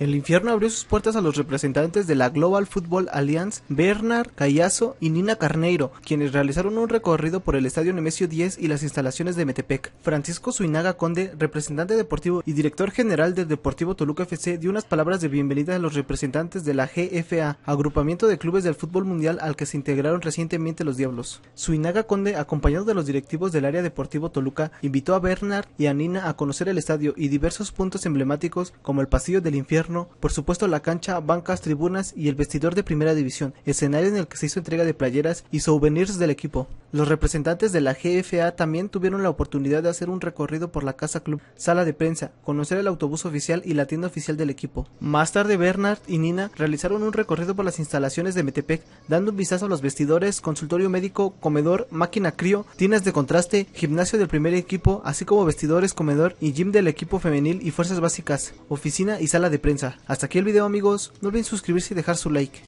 El infierno abrió sus puertas a los representantes de la Global Football Alliance, Bernard Callazo y Nina Carneiro, quienes realizaron un recorrido por el Estadio Nemesio 10 y las instalaciones de Metepec. Francisco Suinaga Conde, representante deportivo y director general del Deportivo Toluca FC, dio unas palabras de bienvenida a los representantes de la GFA, agrupamiento de clubes del fútbol mundial al que se integraron recientemente los Diablos. Suinaga Conde, acompañado de los directivos del área deportivo Toluca, invitó a Bernard y a Nina a conocer el estadio y diversos puntos emblemáticos como el Pasillo del Infierno por supuesto la cancha, bancas, tribunas y el vestidor de primera división, escenario en el que se hizo entrega de playeras y souvenirs del equipo. Los representantes de la GFA también tuvieron la oportunidad de hacer un recorrido por la casa club, sala de prensa, conocer el autobús oficial y la tienda oficial del equipo. Más tarde Bernard y Nina realizaron un recorrido por las instalaciones de Metepec, dando un vistazo a los vestidores, consultorio médico, comedor, máquina crío, tiendas de contraste, gimnasio del primer equipo, así como vestidores, comedor y gym del equipo femenil y fuerzas básicas, oficina y sala de prensa. Hasta aquí el video amigos, no olviden suscribirse y dejar su like.